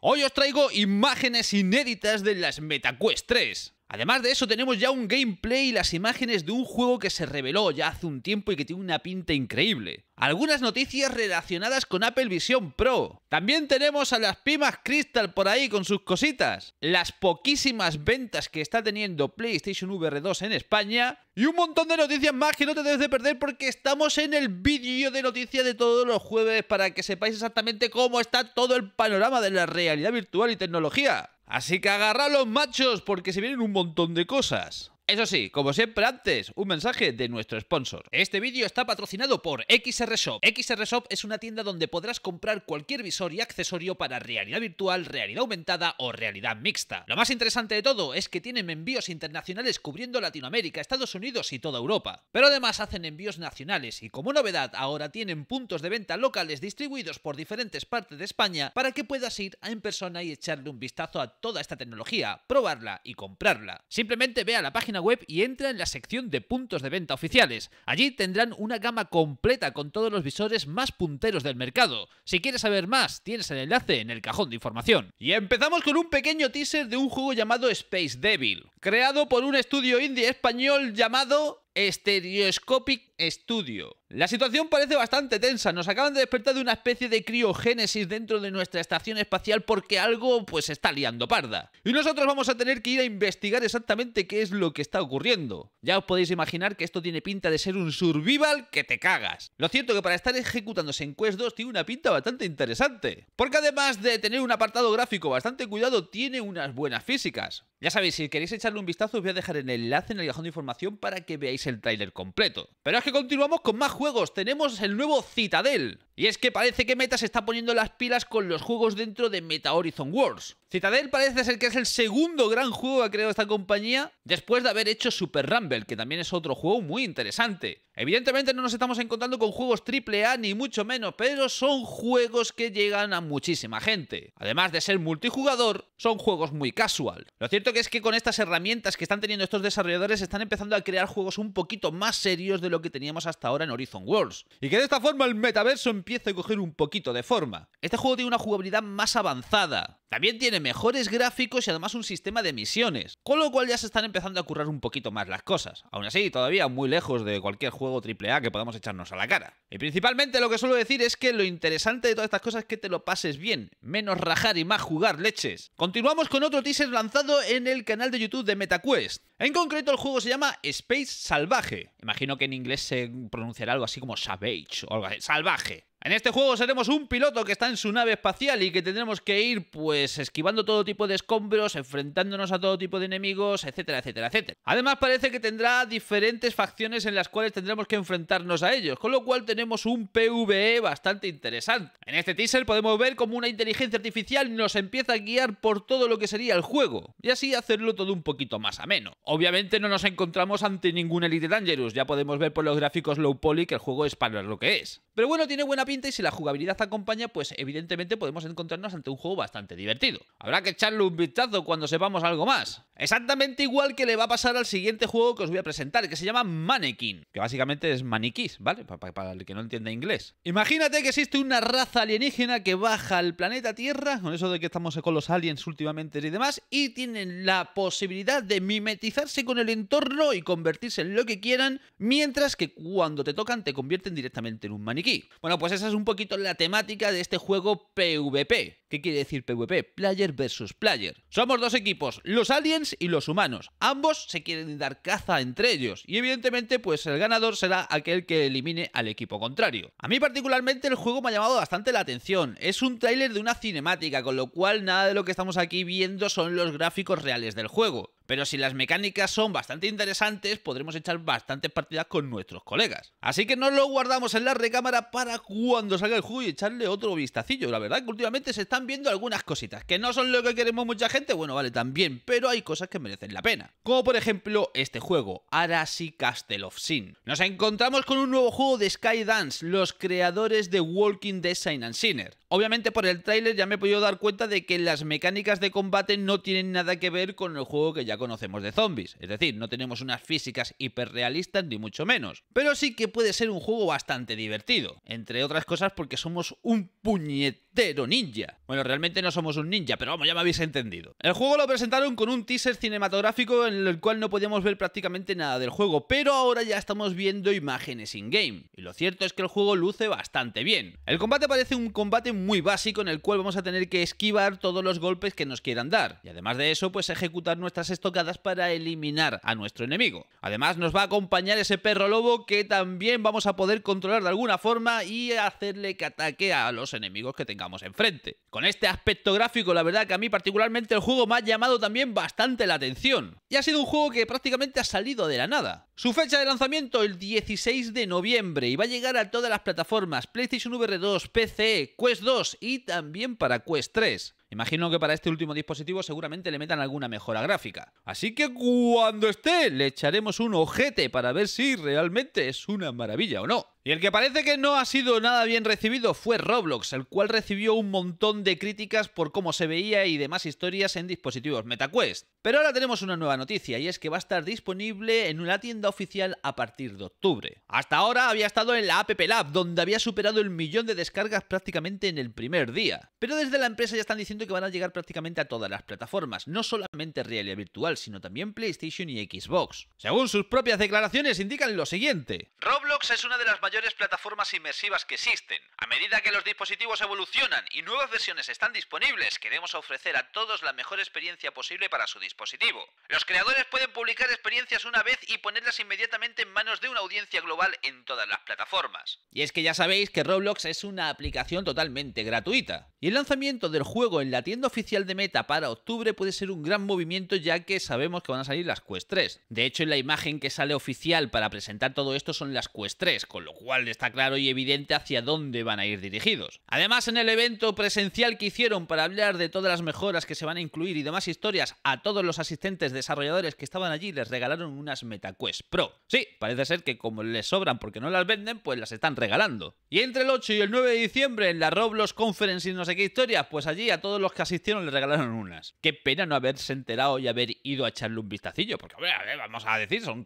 Hoy os traigo imágenes inéditas de las metacuestres. Además de eso, tenemos ya un gameplay y las imágenes de un juego que se reveló ya hace un tiempo y que tiene una pinta increíble. Algunas noticias relacionadas con Apple Vision Pro. También tenemos a las Pimas Crystal por ahí con sus cositas. Las poquísimas ventas que está teniendo PlayStation VR 2 en España. Y un montón de noticias más que no te debes de perder porque estamos en el vídeo de noticias de todos los jueves para que sepáis exactamente cómo está todo el panorama de la realidad virtual y tecnología. Así que agarra los machos porque se vienen un montón de cosas. Eso sí, como siempre antes, un mensaje de nuestro sponsor. Este vídeo está patrocinado por XR Shop. XR Shop es una tienda donde podrás comprar cualquier visor y accesorio para realidad virtual, realidad aumentada o realidad mixta. Lo más interesante de todo es que tienen envíos internacionales cubriendo Latinoamérica, Estados Unidos y toda Europa. Pero además hacen envíos nacionales y como novedad ahora tienen puntos de venta locales distribuidos por diferentes partes de España para que puedas ir en persona y echarle un vistazo a toda esta tecnología, probarla y comprarla. Simplemente ve a la página web y entra en la sección de puntos de venta oficiales. Allí tendrán una gama completa con todos los visores más punteros del mercado. Si quieres saber más, tienes el enlace en el cajón de información. Y empezamos con un pequeño teaser de un juego llamado Space Devil, creado por un estudio indie español llamado Stereoscopic estudio. La situación parece bastante tensa, nos acaban de despertar de una especie de criogénesis dentro de nuestra estación espacial porque algo pues está liando parda. Y nosotros vamos a tener que ir a investigar exactamente qué es lo que está ocurriendo. Ya os podéis imaginar que esto tiene pinta de ser un survival que te cagas. Lo cierto que para estar ejecutándose en Quest 2 tiene una pinta bastante interesante, porque además de tener un apartado gráfico bastante cuidado, tiene unas buenas físicas. Ya sabéis, si queréis echarle un vistazo os voy a dejar el enlace en el cajón de información para que veáis el tráiler completo. Pero es continuamos con más juegos. Tenemos el nuevo Citadel. Y es que parece que Meta se está poniendo las pilas con los juegos dentro de Meta Horizon Worlds. Citadel parece ser que es el segundo gran juego que ha creado esta compañía después de haber hecho Super Rumble, que también es otro juego muy interesante. Evidentemente no nos estamos encontrando con juegos AAA ni mucho menos, pero son juegos que llegan a muchísima gente. Además de ser multijugador, son juegos muy casual. Lo cierto que es que con estas herramientas que están teniendo estos desarrolladores están empezando a crear juegos un poquito más serios de lo que teníamos hasta ahora en Horizon Worlds. Y que de esta forma el metaverso empieza empieza a coger un poquito de forma. Este juego tiene una jugabilidad más avanzada. También tiene mejores gráficos y además un sistema de misiones, con lo cual ya se están empezando a currar un poquito más las cosas. Aún así, todavía muy lejos de cualquier juego AAA que podamos echarnos a la cara. Y principalmente lo que suelo decir es que lo interesante de todas estas cosas es que te lo pases bien, menos rajar y más jugar leches. Continuamos con otro teaser lanzado en el canal de YouTube de MetaQuest. En concreto, el juego se llama Space Salvaje. Imagino que en inglés se pronunciará algo así como Savage o algo así. Salvaje. En este juego seremos un piloto que está en su nave espacial y que tendremos que ir pues esquivando todo tipo de escombros, enfrentándonos a todo tipo de enemigos, etcétera, etcétera, etcétera. Además parece que tendrá diferentes facciones en las cuales tendremos que enfrentarnos a ellos, con lo cual tenemos un PvE bastante interesante. En este teaser podemos ver cómo una inteligencia artificial nos empieza a guiar por todo lo que sería el juego, y así hacerlo todo un poquito más ameno. Obviamente no nos encontramos ante ningún Elite Dangerous, ya podemos ver por los gráficos low poly que el juego es para lo que es. Pero bueno, tiene buena pinta y si la jugabilidad acompaña, pues evidentemente podemos encontrarnos ante un juego bastante divertido. Habrá que echarle un vistazo cuando sepamos algo más. Exactamente igual que le va a pasar al siguiente juego que os voy a presentar, que se llama Mannequin, que básicamente es maniquís, ¿vale? Para, el que no entienda inglés. Imagínate que existe una raza alienígena que baja al planeta Tierra, con eso de que estamos con los aliens últimamente y demás, y tienen la posibilidad de mimetizarse con el entorno y convertirse en lo que quieran, mientras que cuando te tocan te convierten directamente en un maniquí. Bueno, pues esa es un poquito la temática de este juego PvP. ¿Qué quiere decir PvP? Player versus player. Somos dos equipos, los aliens y los humanos. Ambos se quieren dar caza entre ellos y evidentemente pues el ganador será aquel que elimine al equipo contrario. A mí particularmente el juego me ha llamado bastante la atención. Es un tráiler de una cinemática, con lo cual nada de lo que estamos aquí viendo son los gráficos reales del juego pero si las mecánicas son bastante interesantes, podremos echar bastantes partidas con nuestros colegas. Así que no lo guardamos en la recámara para cuando salga el juego y echarle otro vistacillo. La verdad que últimamente se están viendo algunas cositas que no son lo que queremos mucha gente, bueno, vale, también, pero hay cosas que merecen la pena. Como por ejemplo este juego, Arasi Castle of Sin. Nos encontramos con un nuevo juego de Skydance, los creadores de Walking Dead and Sinner. Obviamente por el tráiler ya me he podido dar cuenta de que las mecánicas de combate no tienen nada que ver con el juego que ya conocemos de zombies, es decir, no tenemos unas físicas hiperrealistas ni mucho menos, pero sí que puede ser un juego bastante divertido, entre otras cosas porque somos un puñet pero ninja. Bueno, realmente no somos un ninja, pero vamos, ya me habéis entendido. El juego lo presentaron con un teaser cinematográfico en el cual no podíamos ver prácticamente nada del juego, pero ahora ya estamos viendo imágenes in-game. Y lo cierto es que el juego luce bastante bien. El combate parece un combate muy básico en el cual vamos a tener que esquivar todos los golpes que nos quieran dar. Y además de eso, pues ejecutar nuestras estocadas para eliminar a nuestro enemigo. Además nos va a acompañar ese perro lobo que también vamos a poder controlar de alguna forma y hacerle que ataque a los enemigos que tengamos enfrente. Con este aspecto gráfico, la verdad que a mí particularmente el juego me ha llamado también bastante la atención. Y ha sido un juego que prácticamente ha salido de la nada. Su fecha de lanzamiento el 16 de noviembre y va a llegar a todas las plataformas PlayStation VR 2, PC, Quest 2 y también para Quest 3. Imagino que para este último dispositivo seguramente le metan alguna mejora gráfica. Así que cuando esté le echaremos un ojete para ver si realmente es una maravilla o no. Y el que parece que no ha sido nada bien recibido fue Roblox, el cual recibió un montón de críticas por cómo se veía y demás historias en dispositivos MetaQuest. Pero ahora tenemos una nueva noticia y es que va a estar disponible en una tienda oficial a partir de octubre. Hasta ahora había estado en la App Lab, donde había superado el millón de descargas prácticamente en el primer día. Pero desde la empresa ya están diciendo que van a llegar prácticamente a todas las plataformas, no solamente realidad virtual, sino también PlayStation y Xbox. Según sus propias declaraciones indican lo siguiente. Roblox es una de las mayores plataformas inmersivas que existen. A medida que los dispositivos evolucionan y nuevas versiones están disponibles, queremos ofrecer a todos la mejor experiencia posible para su dispositivo. Los creadores pueden publicar experiencias una vez y ponerlas inmediatamente en manos de una audiencia global en todas las plataformas. Y es que ya sabéis que Roblox es una aplicación totalmente gratuita. Y el lanzamiento del juego en la tienda oficial de Meta para octubre puede ser un gran movimiento ya que sabemos que van a salir las Quest 3. De hecho, en la imagen que sale oficial para presentar todo esto son las Quest 3, con lo cual está claro y evidente hacia dónde van a ir dirigidos. Además, en el evento presencial que hicieron para hablar de todas las mejoras que se van a incluir y demás historias, a todos los asistentes desarrolladores que estaban allí les regalaron unas Meta Quest Pro. Sí, parece ser que como les sobran porque no las venden, pues las están regalando. Y entre el 8 y el 9 de diciembre en la Roblox Conference nos sé qué historias, pues allí a todos los que asistieron le regalaron unas. Qué pena no haberse enterado y haber ido a echarle un vistacillo, porque, a vamos a decir, son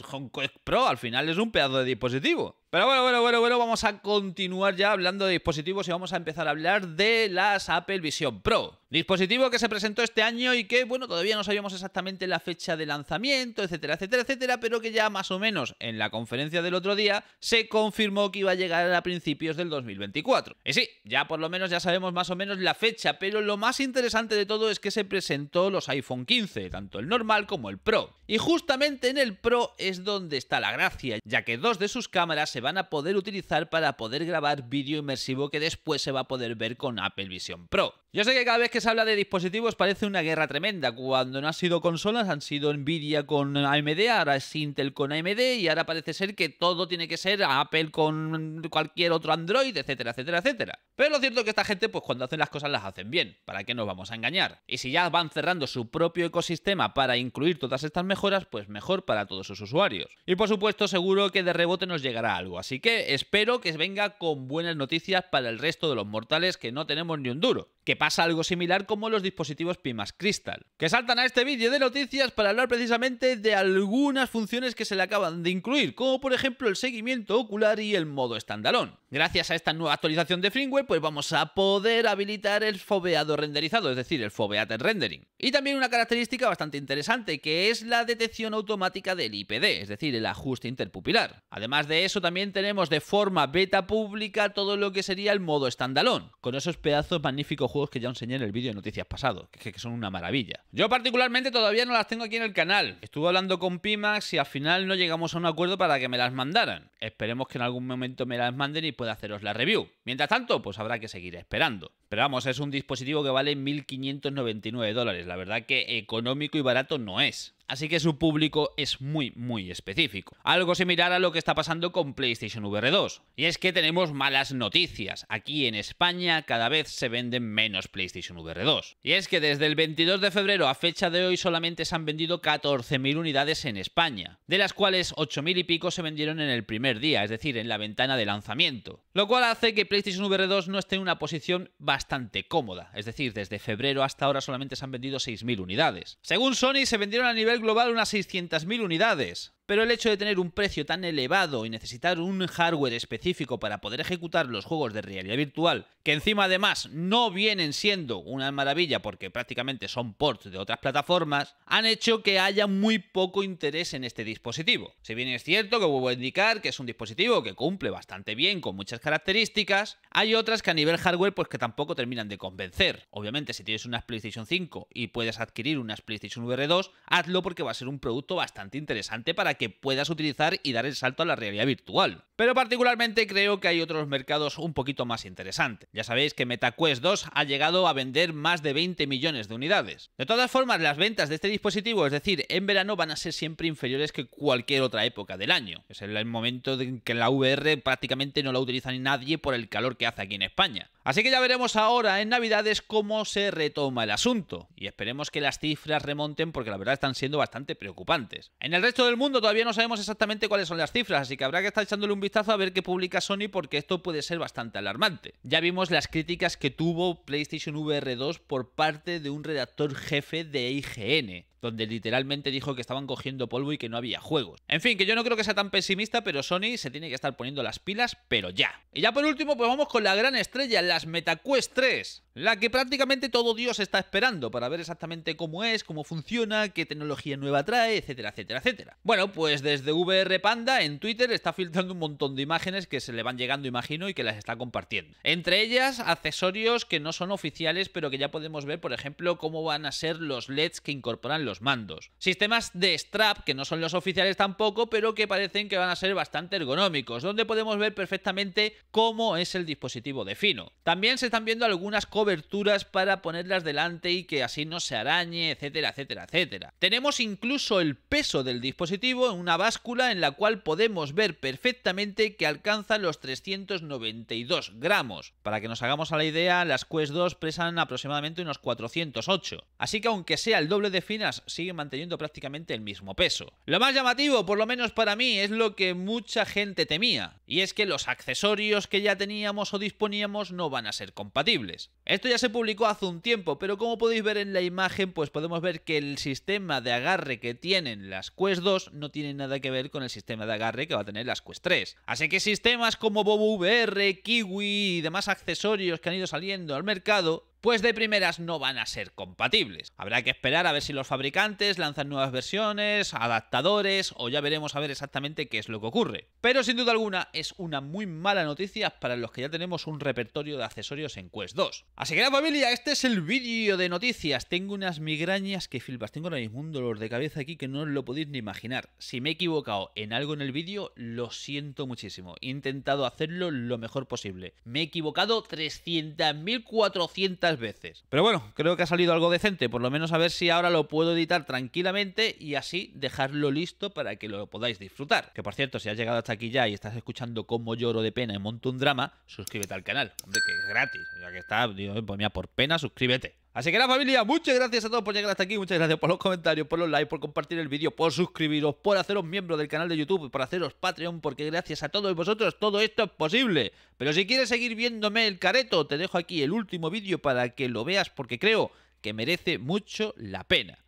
Pro, al final es un pedazo de dispositivo. Pero bueno, bueno, bueno, bueno, vamos a continuar ya hablando de dispositivos y vamos a empezar a hablar de las Apple Vision Pro. Dispositivo que se presentó este año y que, bueno, todavía no sabíamos exactamente la fecha de lanzamiento, etcétera, etcétera, etcétera, pero que ya más o menos en la conferencia del otro día se confirmó que iba a llegar a principios del 2024. Y sí, ya por lo menos ya sabemos más o menos la fecha, pero lo más interesante de todo es que se presentó los iPhone 15, tanto el normal como el Pro. Y justamente en el Pro es donde está la gracia, ya que dos de sus cámaras se van a poder utilizar para poder grabar vídeo inmersivo que después se va a poder ver con Apple Vision Pro. Yo sé que cada vez que se habla de dispositivos parece una guerra tremenda. Cuando no han sido consolas, han sido Nvidia con AMD, ahora es Intel con AMD y ahora parece ser que todo tiene que ser Apple con cualquier otro Android, etcétera, etcétera, etcétera. Pero lo cierto es que esta gente, pues cuando hacen las cosas las hacen bien. ¿Para qué nos vamos a engañar? Y si ya van cerrando su propio ecosistema para incluir todas estas mejoras, pues mejor para todos sus usuarios. Y por supuesto, seguro que de rebote nos llegará algo. Así que espero que venga con buenas noticias para el resto de los mortales que no tenemos ni un duro. Que más algo similar como los dispositivos Pimax Crystal, que saltan a este vídeo de noticias para hablar precisamente de algunas funciones que se le acaban de incluir, como por ejemplo el seguimiento ocular y el modo estandalón. Gracias a esta nueva actualización de firmware, pues vamos a poder habilitar el foveado renderizado, es decir, el foveated rendering. Y también una característica bastante interesante, que es la detección automática del IPD, es decir, el ajuste interpupilar. Además de eso, también tenemos de forma beta pública todo lo que sería el modo standalone, con esos pedazos magníficos juegos que ya enseñé en el vídeo de noticias pasado, que son una maravilla. Yo particularmente todavía no las tengo aquí en el canal. Estuve hablando con Pimax y al final no llegamos a un acuerdo para que me las mandaran. Esperemos que en algún momento me las manden y de haceros la review. Mientras tanto, pues habrá que seguir esperando. Pero vamos, es un dispositivo que vale 1.599 dólares. La verdad que económico y barato no es. Así que su público es muy, muy específico. Algo similar a lo que está pasando con PlayStation VR 2. Y es que tenemos malas noticias. Aquí en España cada vez se venden menos PlayStation VR 2. Y es que desde el 22 de febrero a fecha de hoy solamente se han vendido 14.000 unidades en España, de las cuales 8.000 y pico se vendieron en el primer día, es decir, en la ventana de lanzamiento. Lo cual hace que PlayStation VR 2 no esté en una posición bastante bastante cómoda, es decir, desde febrero hasta ahora solamente se han vendido 6.000 unidades. Según Sony, se vendieron a nivel global unas 600.000 unidades pero el hecho de tener un precio tan elevado y necesitar un hardware específico para poder ejecutar los juegos de realidad virtual, que encima además no vienen siendo una maravilla porque prácticamente son ports de otras plataformas, han hecho que haya muy poco interés en este dispositivo. Si bien es cierto que vuelvo a indicar que es un dispositivo que cumple bastante bien con muchas características, hay otras que a nivel hardware pues que tampoco terminan de convencer. Obviamente si tienes una PlayStation 5 y puedes adquirir una PlayStation VR 2, hazlo porque va a ser un producto bastante interesante para que puedas utilizar y dar el salto a la realidad virtual. Pero particularmente creo que hay otros mercados un poquito más interesantes. Ya sabéis que MetaQuest 2 ha llegado a vender más de 20 millones de unidades. De todas formas, las ventas de este dispositivo, es decir, en verano van a ser siempre inferiores que cualquier otra época del año. Es el momento en que la VR prácticamente no la utiliza ni nadie por el calor que hace aquí en España. Así que ya veremos ahora en Navidades cómo se retoma el asunto. Y esperemos que las cifras remonten porque la verdad están siendo bastante preocupantes. En el resto del mundo todavía no sabemos exactamente cuáles son las cifras, así que habrá que estar echándole un vistazo a ver qué publica Sony porque esto puede ser bastante alarmante. Ya vimos las críticas que tuvo PlayStation VR 2 por parte de un redactor jefe de IGN donde literalmente dijo que estaban cogiendo polvo y que no había juegos. En fin, que yo no creo que sea tan pesimista, pero Sony se tiene que estar poniendo las pilas, pero ya. Y ya por último, pues vamos con la gran estrella, las MetaQuest 3, la que prácticamente todo Dios está esperando para ver exactamente cómo es, cómo funciona, qué tecnología nueva trae, etcétera, etcétera, etcétera. Bueno, pues desde VR Panda en Twitter está filtrando un montón de imágenes que se le van llegando, imagino, y que las está compartiendo. Entre ellas, accesorios que no son oficiales, pero que ya podemos ver, por ejemplo, cómo van a ser los LEDs que incorporan los mandos. Sistemas de strap que no son los oficiales tampoco, pero que parecen que van a ser bastante ergonómicos, donde podemos ver perfectamente cómo es el dispositivo de fino. También se están viendo algunas coberturas para ponerlas delante y que así no se arañe, etcétera, etcétera, etcétera. Tenemos incluso el peso del dispositivo en una báscula en la cual podemos ver perfectamente que alcanza los 392 gramos. Para que nos hagamos a la idea, las Quest 2 pesan aproximadamente unos 408. Así que aunque sea el doble de finas sigue manteniendo prácticamente el mismo peso. Lo más llamativo, por lo menos para mí, es lo que mucha gente temía, y es que los accesorios que ya teníamos o disponíamos no van a ser compatibles. Esto ya se publicó hace un tiempo, pero como podéis ver en la imagen, pues podemos ver que el sistema de agarre que tienen las Quest 2 no tiene nada que ver con el sistema de agarre que va a tener las Quest 3. Así que sistemas como Bobo VR, Kiwi y demás accesorios que han ido saliendo al mercado pues de primeras no van a ser compatibles. Habrá que esperar a ver si los fabricantes lanzan nuevas versiones, adaptadores o ya veremos a ver exactamente qué es lo que ocurre. Pero sin duda alguna es una muy mala noticia para los que ya tenemos un repertorio de accesorios en Quest 2. Así que la familia, este es el vídeo de noticias. Tengo unas migrañas que filpas, tengo ahora mismo un dolor de cabeza aquí que no os lo podéis ni imaginar. Si me he equivocado en algo en el vídeo, lo siento muchísimo. He intentado hacerlo lo mejor posible. Me he equivocado 300.400 veces. Pero bueno, creo que ha salido algo decente, por lo menos a ver si ahora lo puedo editar tranquilamente y así dejarlo listo para que lo podáis disfrutar. Que por cierto, si has llegado hasta aquí ya y estás escuchando cómo lloro de pena y monto un drama, suscríbete al canal, hombre, que es gratis, ya que está, pues por pena, suscríbete. Así que nada, familia, muchas gracias a todos por llegar hasta aquí, muchas gracias por los comentarios, por los likes, por compartir el vídeo, por suscribiros, por haceros miembro del canal de YouTube, por haceros Patreon, porque gracias a todos vosotros todo esto es posible. Pero si quieres seguir viéndome el careto, te dejo aquí el último vídeo para que lo veas porque creo que merece mucho la pena.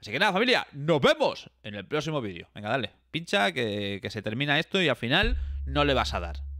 Así que nada familia, nos vemos en el próximo vídeo. Venga, dale, pincha que se termina esto y al final no le vas a dar.